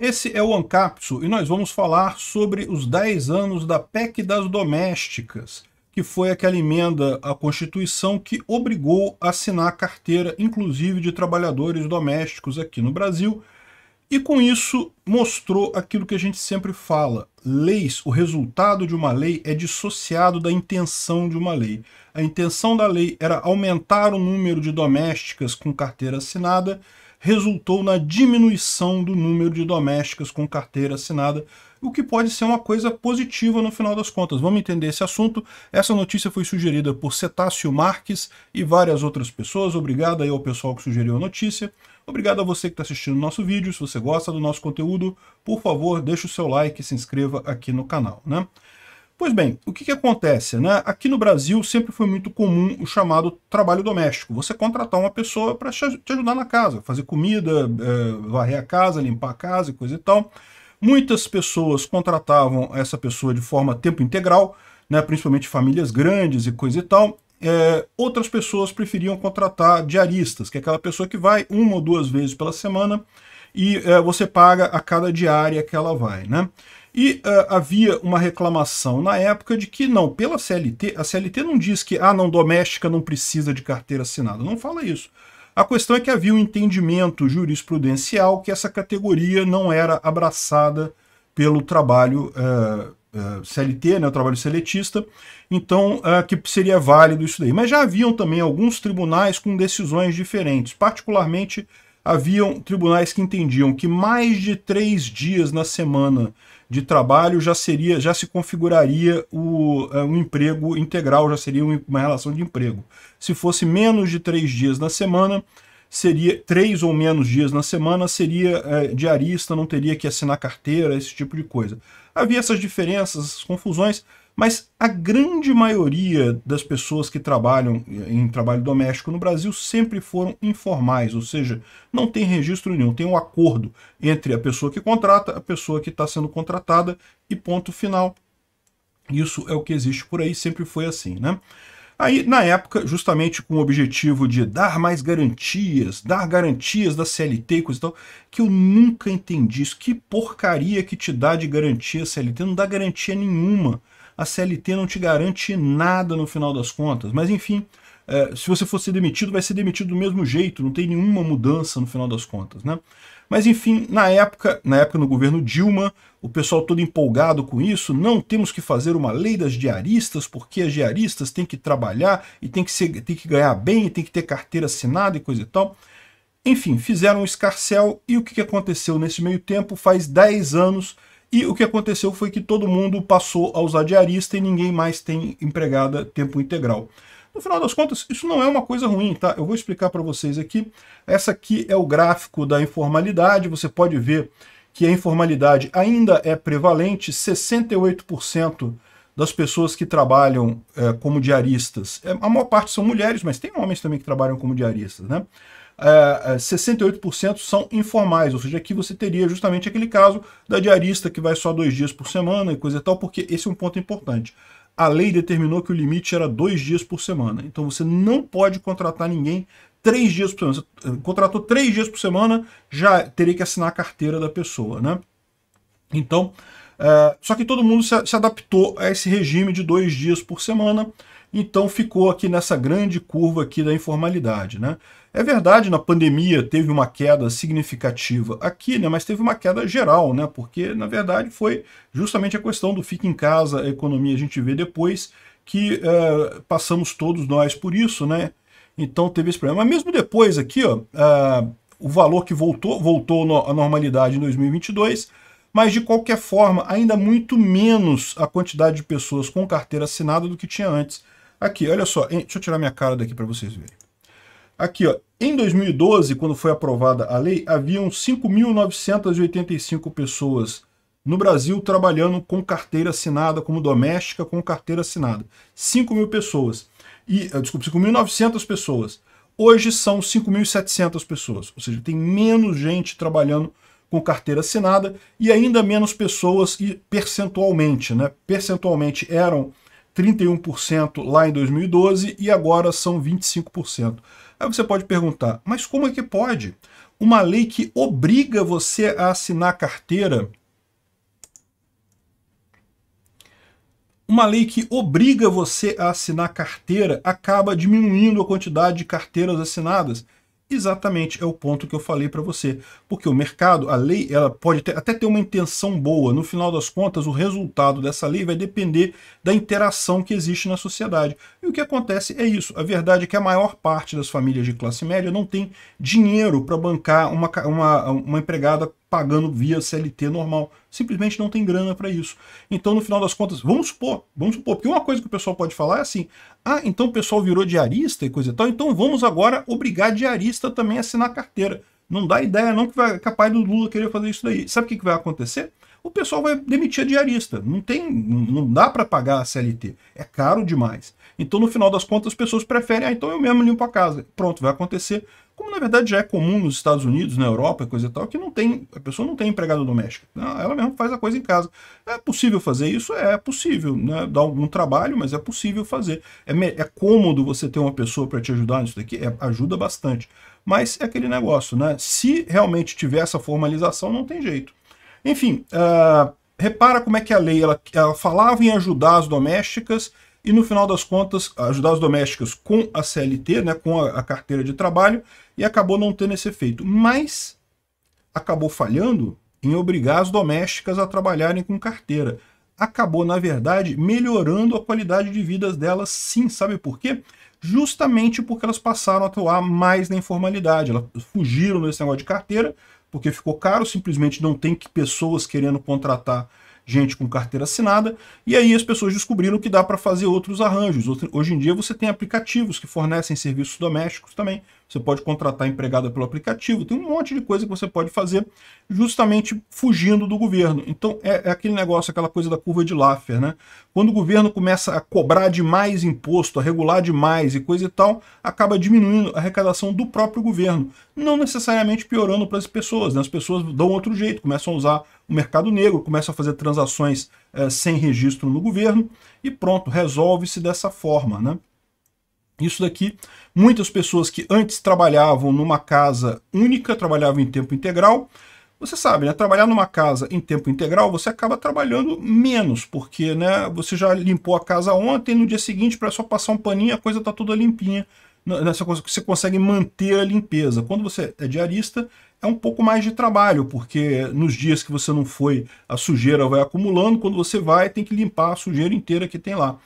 Esse é o Ancapsu e nós vamos falar sobre os 10 anos da PEC das Domésticas, que foi aquela emenda à Constituição que obrigou a assinar a carteira, inclusive de trabalhadores domésticos aqui no Brasil, e com isso mostrou aquilo que a gente sempre fala, leis, o resultado de uma lei é dissociado da intenção de uma lei. A intenção da lei era aumentar o número de domésticas com carteira assinada, resultou na diminuição do número de domésticas com carteira assinada, o que pode ser uma coisa positiva no final das contas. Vamos entender esse assunto. Essa notícia foi sugerida por Cetácio Marques e várias outras pessoas. Obrigado aí ao pessoal que sugeriu a notícia. Obrigado a você que está assistindo o nosso vídeo. Se você gosta do nosso conteúdo, por favor, deixe o seu like e se inscreva aqui no canal. Né? Pois bem, o que, que acontece? Né? Aqui no Brasil sempre foi muito comum o chamado trabalho doméstico. Você contratar uma pessoa para te ajudar na casa, fazer comida, eh, varrer a casa, limpar a casa e coisa e tal. Muitas pessoas contratavam essa pessoa de forma tempo integral, né, principalmente famílias grandes e coisa e tal. É, outras pessoas preferiam contratar diaristas, que é aquela pessoa que vai uma ou duas vezes pela semana e é, você paga a cada diária que ela vai. Né? E uh, havia uma reclamação na época de que não, pela CLT, a CLT não diz que ah, não, doméstica não precisa de carteira assinada, não fala isso. A questão é que havia um entendimento jurisprudencial que essa categoria não era abraçada pelo trabalho uh, ah, uh, ah, CLT, né, o trabalho seletista, então uh, que seria válido isso daí. Mas já haviam também alguns tribunais com decisões diferentes, particularmente haviam tribunais que entendiam que mais de três dias na semana de trabalho já seria, já se configuraria o, é, um emprego integral, já seria uma relação de emprego. Se fosse menos de três dias na semana, seria três ou menos dias na semana, seria é, diarista, não teria que assinar carteira, esse tipo de coisa. Havia essas diferenças, essas confusões, mas a grande maioria das pessoas que trabalham em trabalho doméstico no Brasil sempre foram informais, ou seja, não tem registro nenhum, tem um acordo entre a pessoa que contrata, a pessoa que está sendo contratada e ponto final. Isso é o que existe por aí, sempre foi assim, né? Aí, na época, justamente com o objetivo de dar mais garantias, dar garantias da CLT e coisa e tal, que eu nunca entendi isso. Que porcaria que te dá de garantia CLT? Não dá garantia nenhuma a CLT não te garante nada no final das contas. Mas enfim, é, se você for ser demitido, vai ser demitido do mesmo jeito, não tem nenhuma mudança no final das contas, né? Mas enfim, na época, na época no governo Dilma, o pessoal todo empolgado com isso, não temos que fazer uma lei das diaristas, porque as diaristas têm que trabalhar e tem que, ser, tem que ganhar bem, e tem que ter carteira assinada e coisa e tal. Enfim, fizeram um escarcel e o que aconteceu nesse meio tempo? Faz 10 anos e o que aconteceu foi que todo mundo passou a usar diarista e ninguém mais tem empregada tempo integral. No final das contas, isso não é uma coisa ruim, tá? Eu vou explicar para vocês aqui. Essa aqui é o gráfico da informalidade, você pode ver que a informalidade ainda é prevalente, 68% das pessoas que trabalham é, como diaristas. Eh, a maior parte são mulheres, mas tem homens também que trabalham como diaristas, né? 68% é, é, são informais, ou seja, aqui você teria justamente aquele caso da diarista que vai só dois dias por semana e coisa e tal, porque esse é um ponto importante. A lei determinou que o limite era dois dias por semana, então você não pode contratar ninguém três dias por semana. Você eh, contratou três dias por semana, já teria que assinar a carteira da pessoa, né? Então, eh, só que todo mundo se, se adaptou a esse regime de dois dias por semana, então ficou aqui nessa grande curva aqui da informalidade. Né? É verdade, na pandemia teve uma queda significativa aqui, né, mas teve uma queda geral, né, porque na verdade foi justamente a questão do fique em casa, a economia, a gente vê depois, que uh, passamos todos nós por isso, né? Então teve esse problema. Mas mesmo depois aqui, ó, uh, o valor que voltou, voltou no, à normalidade em 2022, mas de qualquer forma, ainda muito menos a quantidade de pessoas com carteira assinada do que tinha antes. Aqui, olha só, deixa eu tirar minha cara daqui para vocês verem. Aqui, ó, em 2012, quando foi aprovada a lei, haviam 5.985 pessoas no Brasil trabalhando com carteira assinada, como doméstica com carteira assinada. 5 mil pessoas. E, eh, desculpa, 5.900 pessoas. Hoje são 5.700 pessoas, ou seja, tem menos gente trabalhando com carteira assinada e ainda menos pessoas e percentualmente, né? Percentualmente eram 31% lá em 2012 e agora são 25%. Aí você pode perguntar, mas como é que pode? Uma lei que obriga você a assinar carteira uma lei que obriga você a assinar carteira acaba diminuindo a quantidade de carteiras assinadas exatamente é o ponto que eu falei para você. Porque o mercado, a lei, ela pode ter, até ter uma intenção boa. No final das contas, o resultado dessa lei vai depender da interação que existe na sociedade. E o que acontece é isso. A verdade é que a maior parte das famílias de classe média não tem dinheiro para bancar uma, uma, uma empregada pagando via CLT normal. Simplesmente não tem grana para isso. Então, no final das contas, vamos supor, vamos supor, porque uma coisa que o pessoal pode falar é assim: ah, então o pessoal virou diarista e coisa e tal, então vamos agora obrigar diarista também a assinar carteira. Não dá ideia, não, que vai capaz do Lula querer fazer isso daí. Sabe o que, que vai acontecer? O pessoal vai demitir a diarista. Não tem, não dá para pagar a CLT. É caro demais. Então, no final das contas, as pessoas preferem, ah, então eu mesmo limpo a casa. Pronto, vai acontecer como na verdade já é comum nos Estados Unidos, na Europa, coisa e tal, que não tem, a pessoa não tem empregado doméstico. Ela mesma faz a coisa em casa. É possível fazer isso? É possível, né? Dá algum trabalho, mas é possível fazer. É, é cômodo você ter uma pessoa para te ajudar nisso daqui? É, ajuda bastante. Mas é aquele negócio, né? Se realmente tiver essa formalização, não tem jeito. Enfim, uh, repara como é que a lei, ela, ela falava em ajudar as domésticas e no final das contas ajudar as domésticas com a CLT, né, com a, a carteira de trabalho, e acabou não tendo esse efeito. Mas acabou falhando em obrigar as domésticas a trabalharem com carteira. Acabou, na verdade, melhorando a qualidade de vida delas sim, sabe por quê? Justamente porque elas passaram a atuar mais na informalidade, elas fugiram desse negócio de carteira, porque ficou caro, simplesmente não tem que pessoas querendo contratar gente com carteira assinada, e aí as pessoas descobriram que dá para fazer outros arranjos. Hoje em dia você tem aplicativos que fornecem serviços domésticos também, você pode contratar empregado pelo aplicativo, tem um monte de coisa que você pode fazer justamente fugindo do governo. Então é, é aquele negócio, aquela coisa da curva de Laffer, né? Quando o governo começa a cobrar demais imposto, a regular demais e coisa e tal, acaba diminuindo a arrecadação do próprio governo, não necessariamente piorando para as pessoas, né? As pessoas dão outro jeito, começam a usar o mercado negro, começam a fazer transações é, sem registro no governo e pronto, resolve-se dessa forma, né? Isso daqui, muitas pessoas que antes trabalhavam numa casa única, trabalhavam em tempo integral, você sabe, né, trabalhar numa casa em tempo integral, você acaba trabalhando menos, porque né, você já limpou a casa ontem, no dia seguinte, para só passar um paninho, a coisa está toda limpinha. Nessa coisa que você consegue manter a limpeza. Quando você é diarista, é um pouco mais de trabalho, porque nos dias que você não foi, a sujeira vai acumulando, quando você vai, tem que limpar a sujeira inteira que tem lá.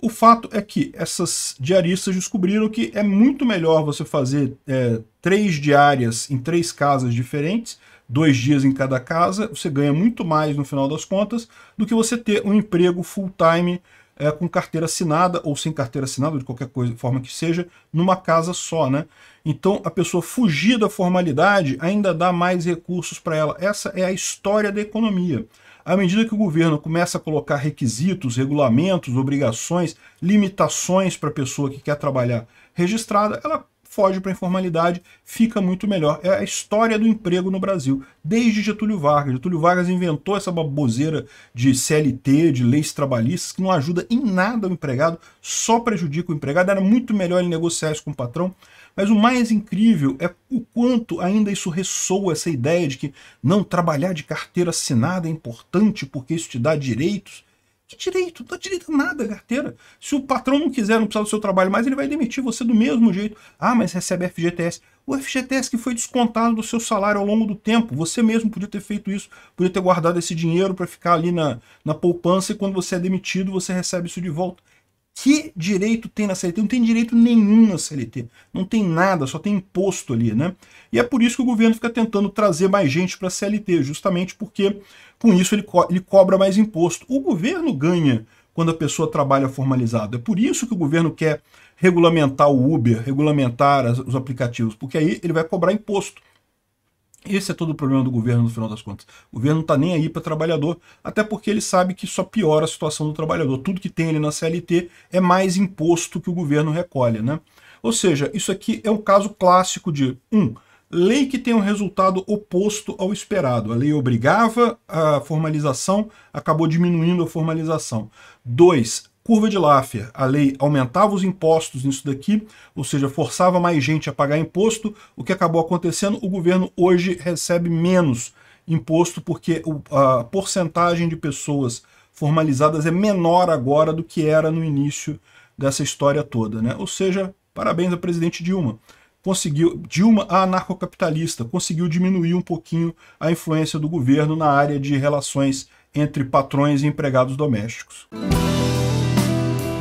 O fato é que essas diaristas descobriram que é muito melhor você fazer é, três diárias em três casas diferentes, dois dias em cada casa, você ganha muito mais no final das contas do que você ter um emprego full-time é, com carteira assinada ou sem carteira assinada, de qualquer coisa, forma que seja, numa casa só. né? Então a pessoa fugir da formalidade ainda dá mais recursos para ela. Essa é a história da economia. À medida que o governo começa a colocar requisitos, regulamentos, obrigações, limitações para a pessoa que quer trabalhar registrada, ela foge para a informalidade, fica muito melhor. É a história do emprego no Brasil, desde Getúlio Vargas. Getúlio Vargas inventou essa baboseira de CLT, de leis trabalhistas, que não ajuda em nada o empregado, só prejudica o empregado. Era muito melhor ele negociar isso com o patrão. Mas o mais incrível é o quanto ainda isso ressoa, essa ideia de que não trabalhar de carteira assinada é importante porque isso te dá direitos. Que direito? Não dá direito a nada a carteira. Se o patrão não quiser, não precisar do seu trabalho mais, ele vai demitir você do mesmo jeito. Ah, mas recebe FGTS. O FGTS que foi descontado do seu salário ao longo do tempo. Você mesmo podia ter feito isso, podia ter guardado esse dinheiro para ficar ali na, na poupança e quando você é demitido, você recebe isso de volta. Que direito tem na CLT? Não tem direito nenhum na CLT. Não tem nada, só tem imposto ali, né? E é por isso que o governo fica tentando trazer mais gente para a CLT, justamente porque com isso ele, co ele cobra mais imposto. O governo ganha quando a pessoa trabalha formalizado. É por isso que o governo quer regulamentar o Uber, regulamentar as, os aplicativos, porque aí ele vai cobrar imposto. Esse é todo o problema do governo no final das contas. O governo não está nem aí para trabalhador, até porque ele sabe que só piora a situação do trabalhador. Tudo que tem ali na CLT é mais imposto que o governo recolhe. Né? Ou seja, isso aqui é um caso clássico de Um, lei que tem um resultado oposto ao esperado. A lei obrigava a formalização, acabou diminuindo a formalização. Dois, curva de Laffer, a lei aumentava os impostos nisso daqui, ou seja, forçava mais gente a pagar imposto, o que acabou acontecendo, o governo hoje recebe menos imposto porque a porcentagem de pessoas formalizadas é menor agora do que era no início dessa história toda, né? Ou seja, parabéns ao presidente Dilma. Conseguiu, Dilma, a anarcocapitalista, conseguiu diminuir um pouquinho a influência do governo na área de relações entre patrões e empregados domésticos.